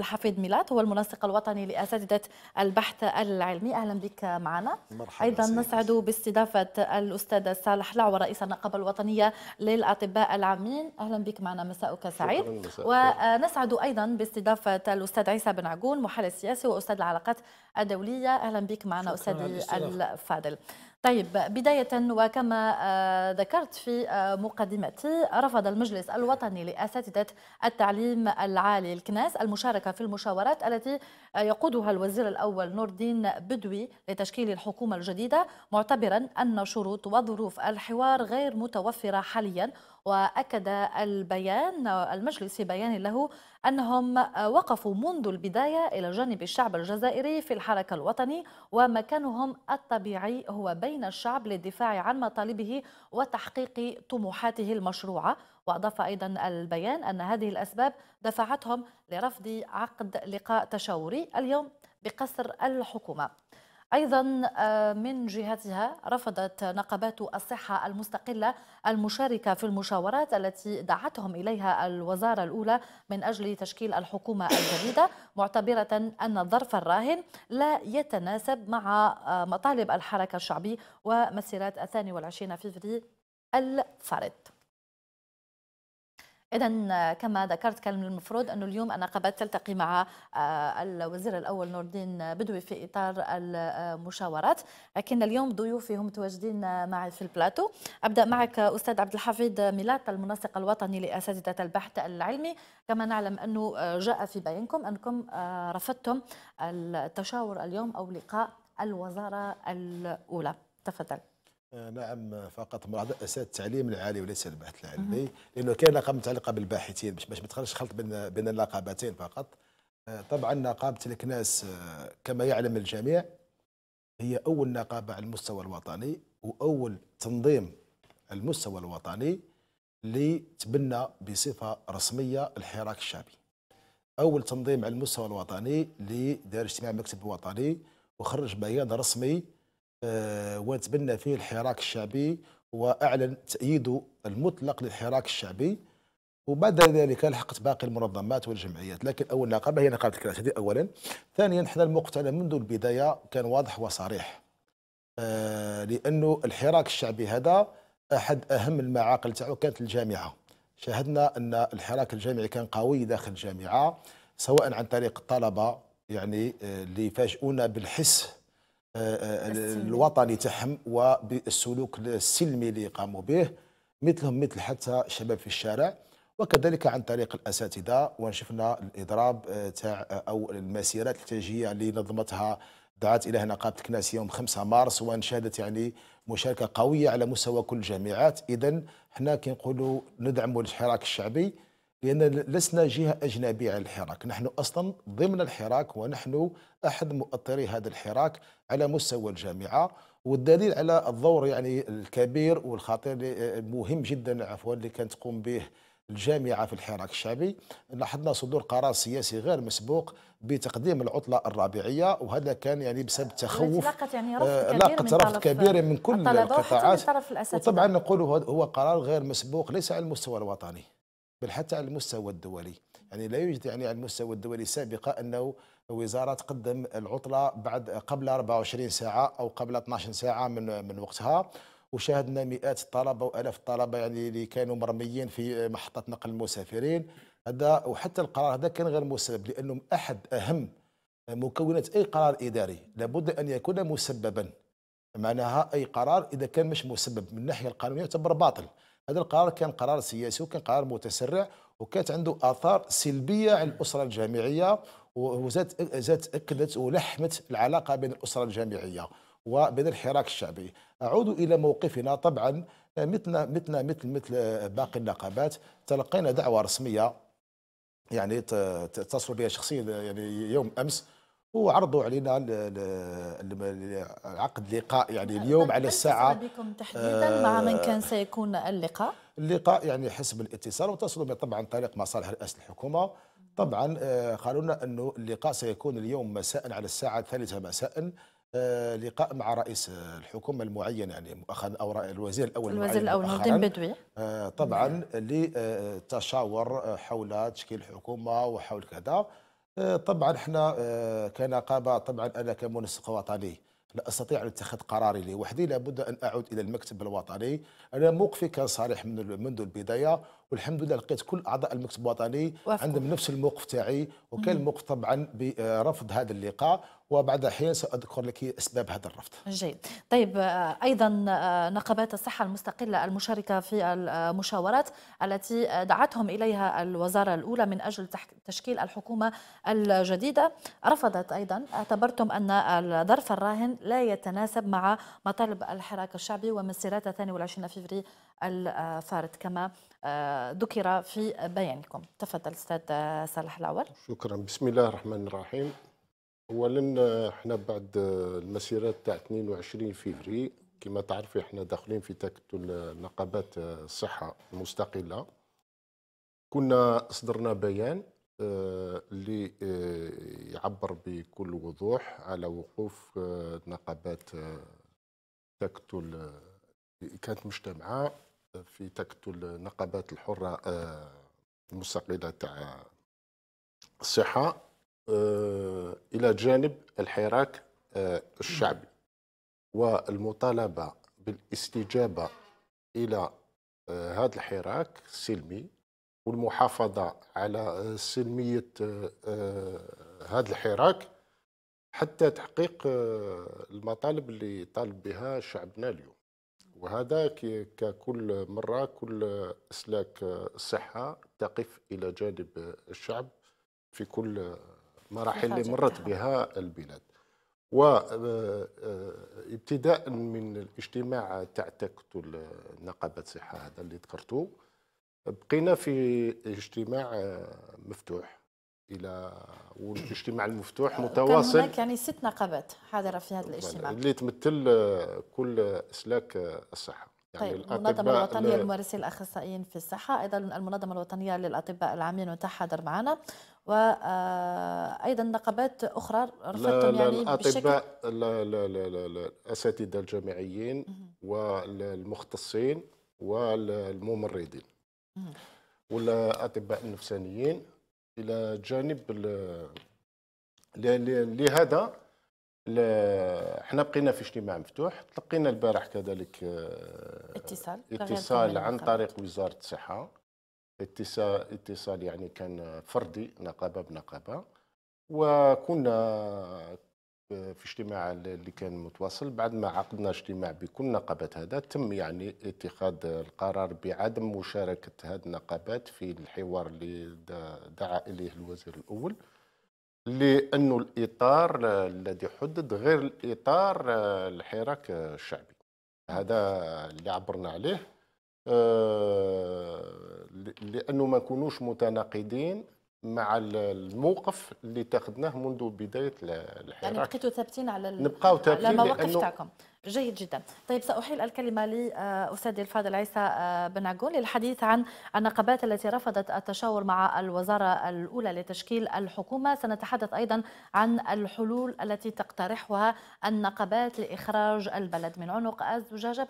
الحفيد ميلاد هو المنسق الوطني لأساتذة البحث العلمي أهلا بك معنا مرحبا أيضا نسعد باستضافة الأستاذ صالح لعوة رئيس النقابة الوطنية للأطباء العامين أهلا بك معنا مساؤك سعيد ونسعد أيضا باستضافة الأستاذ عيسى بن عقول محلل سياسي وأستاذ العلاقات الدولية أهلا بك معنا أستاذي الفاضل طيب بداية وكما آه، ذكرت في آه، مقدمتي رفض المجلس الوطني لأساتذة التعليم العالي الكناس المشاركة في المشاورات التي آه، يقودها الوزير الأول نور الدين بدوي لتشكيل الحكومة الجديدة معتبرا أن شروط وظروف الحوار غير متوفرة حاليا وأكد البيان المجلس في بيان له أنهم وقفوا منذ البداية إلى جانب الشعب الجزائري في الحركة الوطني ومكانهم الطبيعي هو بين الشعب للدفاع عن مطالبه وتحقيق طموحاته المشروعة وأضاف أيضا البيان أن هذه الأسباب دفعتهم لرفض عقد لقاء تشاوري اليوم بقصر الحكومة أيضا آه، من جهتها رفضت نقابات الصحة المستقلة المشاركة في المشاورات التي دعتهم إليها الوزارة الأولى من أجل تشكيل الحكومة الجديدة معتبرة أن الظرف الراهن لا يتناسب مع آه، مطالب الحركة الشعبي ومسيرات الثاني والعشرين فيفري الفارط إذا كما ذكرت كان من المفروض أنه اليوم أنا قبلت تلتقي مع آه، الوزير الأول نور الدين بدوي في إطار المشاورات لكن اليوم ضيوفي هم متواجدين معي في البلاتو أبدأ معك أستاذ عبد الحفيظ ميلات المنسق الوطني لأساتذة البحث العلمي كما نعلم أنه جاء في بيانكم أنكم آه، رفضتم التشاور اليوم أو لقاء الوزارة الأولى تفضل آه، نعم فقط مراد اساس التعليم العالي وليس البحث العلمي لانه كاين لقب متعلقه بالباحثين باش ما تخرجش خلط بين بين اللقبتين فقط آه، طبعا نقابه الكناس آه، كما يعلم الجميع هي اول نقابه على المستوى الوطني واول تنظيم على المستوى الوطني اللي تبنى بصفه رسميه الحراك الشعبي اول تنظيم على المستوى الوطني اللي دار اجتماع مكتب الوطني وخرج بيان رسمي آه، وتبنى فيه الحراك الشعبي واعلن تأييده المطلق للحراك الشعبي وبعد ذلك لحقت باقي المنظمات والجمعيات لكن اول نقابه هي نقابه الكراش هذه اولا ثانيا حنا المقتنع منذ البدايه كان واضح وصريح آه لانه الحراك الشعبي هذا احد اهم المعاقل تاعو كانت الجامعه شاهدنا ان الحراك الجامعي كان قوي داخل الجامعه سواء عن طريق الطلبه يعني آه، اللي آه فاجئونا بالحس آه، آه، الوطني تاعهم وبالسلوك السلمي اللي قاموا به مثلهم مثل حتى الشباب في الشارع وكذلك عن طريق الاساتذه وشفنا الاضراب آه، تاع او المسيرات التاجيه اللي نظمتها دعت اليها نقابه الكناس يوم 5 مارس وانشهدت يعني مشاركه قويه على مستوى كل الجامعات اذا حنا كي نقولوا ندعموا الحراك الشعبي لأن لسنا جهة أجنبية على الحراك نحن أصلا ضمن الحراك ونحن أحد مؤطري هذا الحراك على مستوى الجامعة والدليل على الدور يعني الكبير والخطير المهم جدا عفوا اللي كانت تقوم به الجامعة في الحراك الشعبي لاحظنا صدور قرار سياسي غير مسبوق بتقديم العطلة الربيعية وهذا كان يعني بسبب التخوف آه، لاقت يعني رفض آه، كبير من, رفض كبير من كل القطاعات وطبعا نقول هو قرار غير مسبوق ليس على المستوى الوطني بل حتى على المستوى الدولي يعني لا يوجد يعني على المستوى الدولي سابقا انه وزاره تقدم العطله بعد قبل 24 ساعه او قبل 12 ساعه من من وقتها وشاهدنا مئات الطلبه والاف الطلبه يعني اللي كانوا مرميين في محطه نقل المسافرين هذا وحتى القرار هذا كان غير مسبب لانه احد اهم مكونات اي قرار اداري لابد ان يكون مسببا معناها اي قرار اذا كان مش مسبب من الناحيه القانونيه يعتبر باطل هذا القرار كان قرار سياسي وكان قرار متسرع وكانت عنده اثار سلبيه على الاسره الجامعيه وزاد زادت اكدت ولحمت العلاقه بين الاسره الجامعيه وبين الحراك الشعبي اعود الى موقفنا طبعا مثلنا مثلنا مثل مثل باقي النقابات تلقينا دعوه رسميه يعني اتصلوا بها شخصيا يعني يوم امس وعرضوا علينا عقد لقاء يعني اليوم على الساعة بكم تحديدا مع من آه، كان سيكون اللقاء؟ اللقاء يعني حسب الاتصال وتصلوا طبعا طريق مصالح رئاسة الحكومة طبعا آه، قالوا لنا أنه اللقاء سيكون اليوم مساء على الساعة الثالثة مساء آه، لقاء مع رئيس الحكومة المعين يعني مؤخرا أو الوزير الأول الوزير الأول نظيم بدوي طبعا للتشاور حول تشكيل الحكومة وحول كذا آه، طبعا احنا آه، كنقابه طبعا انا كمنسق وطني لا استطيع ان اتخذ قراري لوحدي لابد ان اعود الى المكتب الوطني انا موقفي كان صريح من منذ البدايه والحمد لله لقيت كل اعضاء المكتب الوطني عندهم نفس الموقف تاعي وكان الموقف طبعا برفض آه، هذا اللقاء وبعد حين سأذكر لك أسباب هذا الرفض جيد طيب آه، أيضا آه، نقابات الصحة المستقلة المشاركة في المشاورات التي دعتهم إليها الوزارة الأولى من أجل تشكيل الحكومة الجديدة رفضت أيضا اعتبرتم أن الظرف الراهن لا يتناسب مع مطالب الحراك الشعبي ومسيرات 22 فبراير الفارط كما آه، ذكر في بيانكم تفضل استاذ صالح الاول شكرا بسم الله الرحمن الرحيم اولا احنا بعد المسيرات تاع 22 فيفري كما تعرفي احنا داخلين في تكتل نقابات الصحه آه، المستقله كنا اصدرنا بيان آه، اللي آه، يعبر بكل وضوح على وقوف نقابات تكتل كانت مجتمعه في تكتل نقابات الحره المستقله تاع الصحه آه، الى جانب الحراك آه، الشعبي والمطالبه بالاستجابه الى آه، هذا الحراك السلمي والمحافظه على سلميه هذا الحراك حتى تحقيق المطالب اللي طالب بها شعبنا اليوم وهذا ككل مره كل اسلاك الصحه تقف الى جانب الشعب في كل المراحل اللي مرت بها البلاد و آه، آه، ابتداء من الاجتماع تاع تكتل نقابه الصحه هذا اللي ذكرته بقينا في اجتماع آه، مفتوح الى والاجتماع المفتوح متواصل كان هناك يعني ست نقابات حاضره في هذا الاجتماع اللي تمثل كل اسلاك الصحه يعني طيب المنظمة الوطنية للممارسين الأخصائيين في الصحة أيضا المنظمة الوطنية للأطباء العامين وتحضر معنا وايضا آه، نقابات اخرى رفضتم يعني الاطباء الاساتذه الجامعيين والمختصين والممرضين والاطباء النفسانيين الى جانب لهذا احنا بقينا في اجتماع مفتوح تلقينا البارح كذلك آه، اتصال اتصال عن طريق وزاره الصحه اتصال اتصال يعني كان فردي نقابه بنقابه وكنا في اجتماع اللي كان متواصل بعد ما عقدنا اجتماع بكل نقابات هذا تم يعني اتخاذ القرار بعدم مشاركة هذه النقابات في الحوار اللي دعا إليه الوزير الأول لأنه الإطار الذي حدد غير الإطار الحراك الشعبي هذا اللي عبرنا عليه أه لانه ما نكونوش متناقضين مع الموقف اللي اتخذناه منذ بدايه الحراك يعني بقيتوا ثابتين على نبقاو ثابتين على المواقف تاعكم جيد جدا طيب سأحيل الكلمة لأستاذي الفاضل عيسى آه، بن عقول للحديث عن النقابات التي رفضت التشاور مع الوزارة الأولى لتشكيل الحكومة سنتحدث أيضا عن الحلول التي تقترحها النقابات لإخراج البلد من عنق الزجاجة